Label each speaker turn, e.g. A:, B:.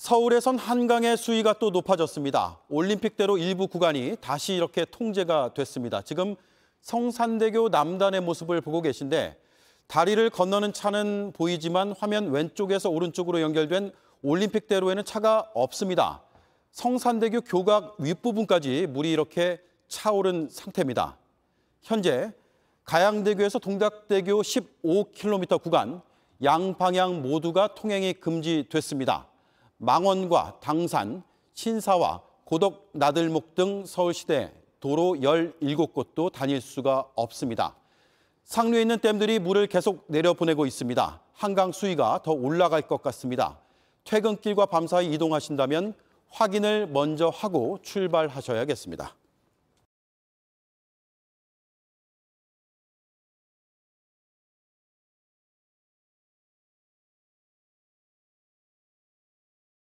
A: 서울에선 한강의 수위가 또 높아졌습니다. 올림픽대로 일부 구간이 다시 이렇게 통제가 됐습니다. 지금 성산대교 남단의 모습을 보고 계신데 다리를 건너는 차는 보이지만 화면 왼쪽에서 오른쪽으로 연결된 올림픽대로에는 차가 없습니다. 성산대교 교각 윗부분까지 물이 이렇게 차오른 상태입니다. 현재 가양대교에서 동작대교 15km 구간 양방향 모두가 통행이 금지됐습니다. 망원과 당산, 신사와 고덕, 나들목 등서울시대 도로 17곳도 다닐 수가 없습니다. 상류에 있는 댐들이 물을 계속 내려보내고 있습니다. 한강 수위가 더 올라갈 것 같습니다. 퇴근길과 밤사이 이동하신다면 확인을 먼저 하고 출발하셔야겠습니다.